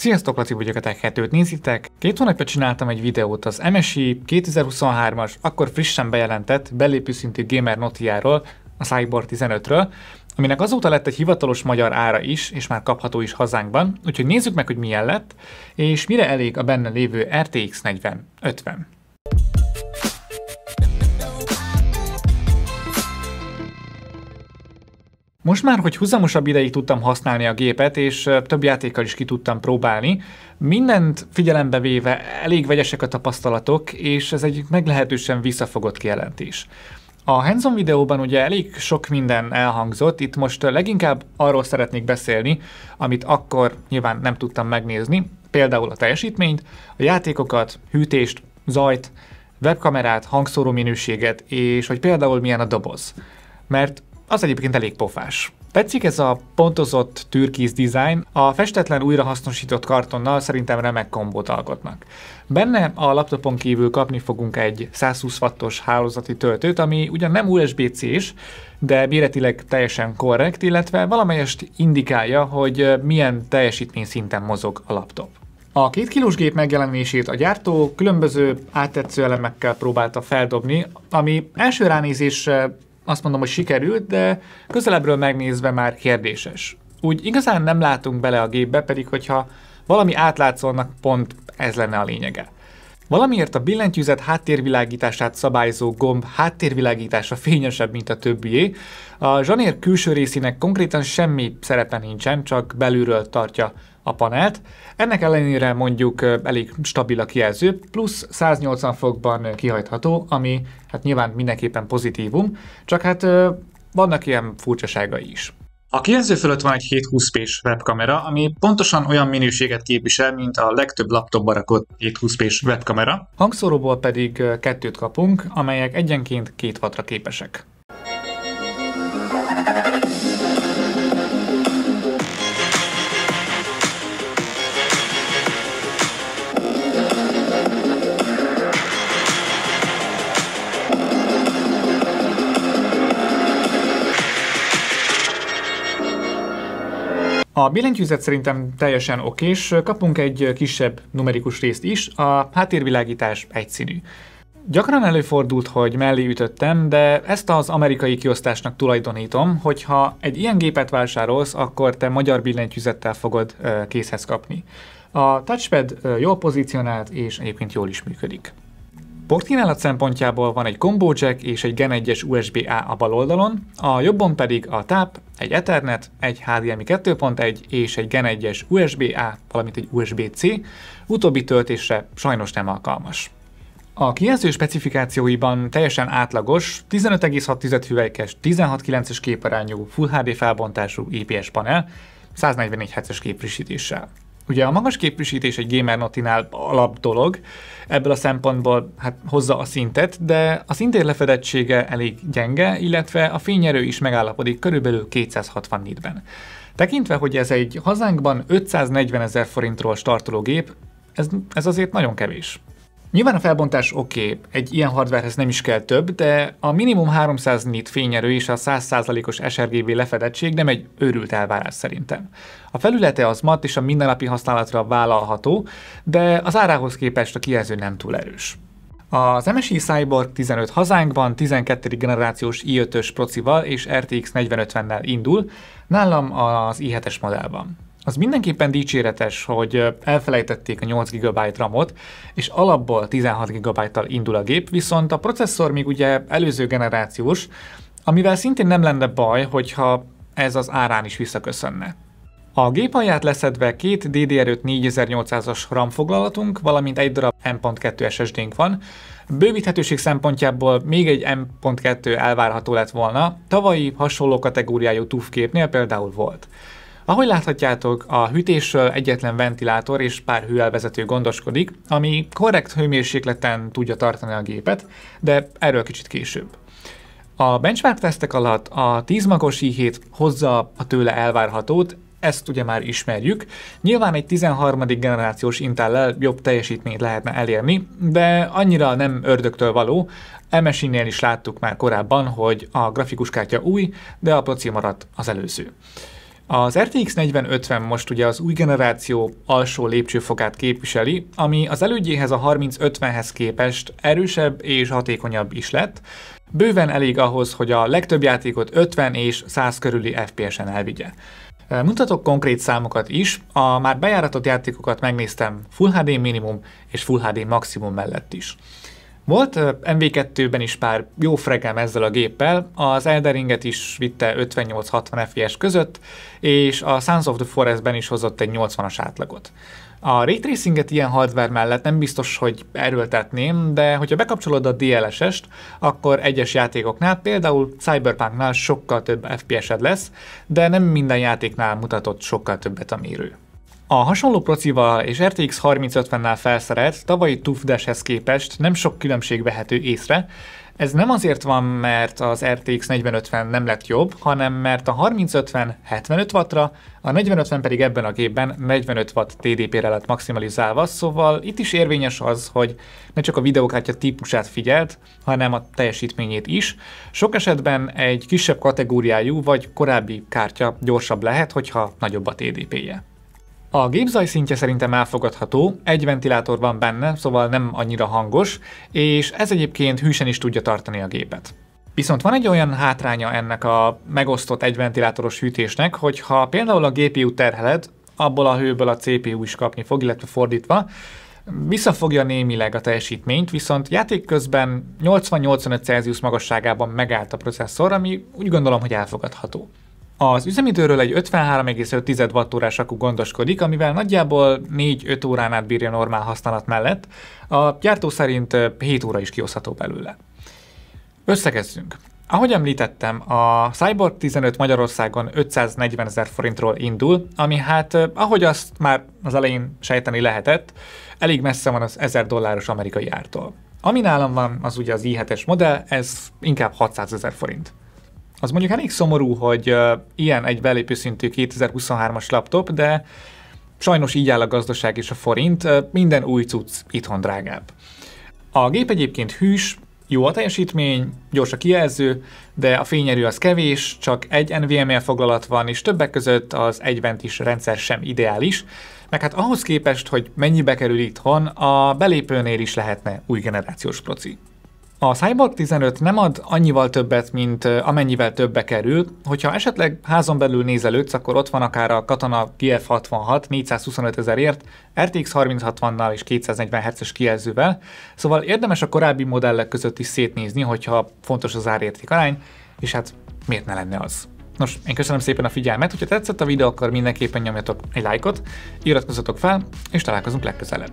Sziasztok, Laci vagyok a Tech nézitek. Két hónapja csináltam egy videót az MSI 2023-as, akkor frissen bejelentett belépőszintű gamer notiáról, a Cyborg 15-ről, aminek azóta lett egy hivatalos magyar ára is, és már kapható is hazánkban, úgyhogy nézzük meg, hogy milyen lett, és mire elég a benne lévő RTX 50. Most már, hogy huzamosabb ideig tudtam használni a gépet, és több játékkal is ki tudtam próbálni, mindent figyelembe véve elég vegyesek a tapasztalatok, és ez egy meglehetősen visszafogott kijelentés. A hands videóban ugye elég sok minden elhangzott, itt most leginkább arról szeretnék beszélni, amit akkor nyilván nem tudtam megnézni, például a teljesítményt, a játékokat, hűtést, zajt, webkamerát, hangszóró minőséget, és hogy például milyen a doboz. Mert az egyébként elég pofás. Tetszik ez a pontozott türkiz design, a festetlen újrahasznosított kartonnal szerintem remek kombót alkotnak. Benne a laptopon kívül kapni fogunk egy 120 wattos hálózati töltőt, ami ugyan nem USB-C s de méretileg teljesen korrekt, illetve valamelyest indikálja, hogy milyen teljesítmény szinten mozog a laptop. A két kilós gép megjelenését a gyártó különböző áttetsző elemekkel próbálta feldobni, ami első ránézésre azt mondom, hogy sikerült, de közelebbről megnézve már kérdéses. Úgy igazán nem látunk bele a gépbe, pedig hogyha valami átlátszónak pont ez lenne a lényege. Valamiért a billentyűzet háttérvilágítását szabályzó gomb háttérvilágítása fényesebb, mint a többié. A zsanér külső részének konkrétan semmi szerepe nincsen, csak belülről tartja a panelt. Ennek ellenére mondjuk elég stabil a kijelző, plusz 180 fokban kihajtható, ami hát nyilván mindenképpen pozitívum, csak hát vannak ilyen furcsaságai is. A kijelző fölött van egy 720 p webkamera, ami pontosan olyan minőséget képvisel, mint a legtöbb laptopba rakott 720 p webkamera. Hangszóróból pedig kettőt kapunk, amelyek egyenként két wattra képesek. A billentyűzet szerintem teljesen okés, kapunk egy kisebb numerikus részt is, a háttérvilágítás egyszínű. Gyakran előfordult, hogy mellé ütöttem, de ezt az amerikai kiosztásnak tulajdonítom, hogyha egy ilyen gépet vásárolsz, akkor te magyar billentyűzettel fogod készhez kapni. A touchpad jól pozícionált és egyébként jól is működik. Portkínálat szempontjából van egy combo jack és egy Gen 1-es USB-A a bal oldalon, a jobbon pedig a táp, egy Ethernet, egy HDMI 2.1 és egy Gen 1-es USB-A, valamint egy USB-C, utóbbi töltésre sajnos nem alkalmas. A kijelző specifikációiban teljesen átlagos, 15,6 hüvelykes, 16,9-es képarányú, Full HD felbontású IPS e panel, 144 Hz-es képfrissítéssel. Ugye a magas képvisítés egy gamer notinál alap dolog, ebből a szempontból hát hozza a szintet, de a szintér lefedettsége elég gyenge, illetve a fényerő is megállapodik körülbelül 260 nitben. Tekintve, hogy ez egy hazánkban 540 ezer forintról startoló gép, ez, ez azért nagyon kevés. Nyilván a felbontás oké, okay, egy ilyen hardwarehez nem is kell több, de a minimum 300 nit fényerő és a 100%-os sRGB lefedettség nem egy őrült elvárás szerintem. A felülete az mat és a mindennapi használatra vállalható, de az árához képest a kijelző nem túl erős. Az MSI Cyborg 15 hazánkban 12. generációs i5-ös procival és RTX 4050-nel indul, nálam az i7-es modellban. Az mindenképpen dicséretes, hogy elfelejtették a 8 GB RAM-ot, és alapból 16 GB-tal indul a gép, viszont a processzor még ugye előző generációs, amivel szintén nem lenne baj, hogyha ez az árán is visszaköszönne. A gép alját leszedve két DDR5 4800-as RAM foglalatunk, valamint egy darab M.2 SSD-nk van. Bővíthetőség szempontjából még egy M.2 elvárható lett volna, tavalyi hasonló kategóriájú TUF képnél például volt. Ahogy láthatjátok, a hűtésről egyetlen ventilátor és pár hőelvezető gondoskodik, ami korrekt hőmérsékleten tudja tartani a gépet, de erről kicsit később. A benchmark tesztek alatt a 10 magos i7 hozza a tőle elvárhatót, ezt ugye már ismerjük. Nyilván egy 13. generációs intel jobb teljesítményt lehetne elérni, de annyira nem ördögtől való. MSI-nél is láttuk már korábban, hogy a grafikus kártya új, de a proci maradt az előző. Az RTX 4050 most ugye az új generáció alsó lépcsőfokát képviseli, ami az elődjéhez a 3050-hez képest erősebb és hatékonyabb is lett, bőven elég ahhoz, hogy a legtöbb játékot 50 és 100 körüli FPS-en elvigye. Mutatok konkrét számokat is, a már bejáratott játékokat megnéztem Full HD minimum és Full HD maximum mellett is. Volt MV2-ben is pár jó fregem ezzel a géppel, az Elderinget is vitte 58-60 FPS között, és a Sons of the Forest-ben is hozott egy 80-as átlagot. A ray Tracing-et ilyen hardware mellett nem biztos, hogy erőltetném, de hogyha bekapcsolod a dlss t akkor egyes játékoknál, például Cyberpunknál sokkal több FPS-ed lesz, de nem minden játéknál mutatott sokkal többet a mérő. A hasonló procival és RTX 3050 nál felszerelt tavalyi tuf képest nem sok különbség vehető észre, ez nem azért van, mert az RTX 4050 nem lett jobb, hanem mert a 3050 75 wattra, a 4050 pedig ebben a gépben 45 watt TDP-re lett maximalizálva, szóval itt is érvényes az, hogy ne csak a videókártya típusát figyelt, hanem a teljesítményét is. Sok esetben egy kisebb kategóriájú vagy korábbi kártya gyorsabb lehet, hogyha nagyobb a TDP-je. A gépzaj szintje szerintem elfogadható, egy ventilátor van benne, szóval nem annyira hangos, és ez egyébként hűsen is tudja tartani a gépet. Viszont van egy olyan hátránya ennek a megosztott egy ventilátoros hűtésnek, hogy ha például a GPU terheled, abból a hőből a CPU is kapni fog, illetve fordítva, visszafogja némileg a teljesítményt, viszont játék közben 80-85 Celsius magasságában megállt a processzor, ami úgy gondolom, hogy elfogadható. Az üzemidőről egy 53,5 wattórás akku gondoskodik, amivel nagyjából 4-5 órán át bírja normál használat mellett, a gyártó szerint 7 óra is kioszható belőle. Összegezzünk. Ahogy említettem, a Cyborg 15 Magyarországon 540 ezer forintról indul, ami hát, ahogy azt már az elején sejteni lehetett, elég messze van az 1000 dolláros amerikai ártól. Ami nálam van, az ugye az i7-es modell, ez inkább 600 ezer forint. Az mondjuk elég szomorú, hogy uh, ilyen egy belépő szintű 2023-as laptop, de sajnos így áll a gazdaság és a forint, uh, minden új cucc itthon drágább. A gép egyébként hűs, jó a teljesítmény, gyors a kijelző, de a fényerő az kevés, csak egy NVMe foglalat van, és többek között az egyvent is rendszer sem ideális, meg hát ahhoz képest, hogy mennyibe kerül itthon, a belépőnél is lehetne új generációs proci. A Cyborg 15 nem ad annyival többet, mint amennyivel többe kerül. Hogyha esetleg házon belül nézelődsz, akkor ott van akár a Katana GF66 425 ezerért, RTX 3060-nal és 240 Hz-es kijelzővel, szóval érdemes a korábbi modellek között is szétnézni, hogyha fontos az árérték arány, és hát miért ne lenne az. Nos, én köszönöm szépen a figyelmet, hogyha tetszett a videó, akkor mindenképpen nyomjatok egy lájkot, iratkozzatok fel, és találkozunk legközelebb.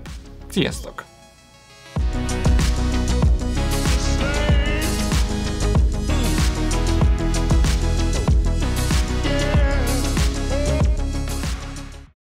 Sziasztok!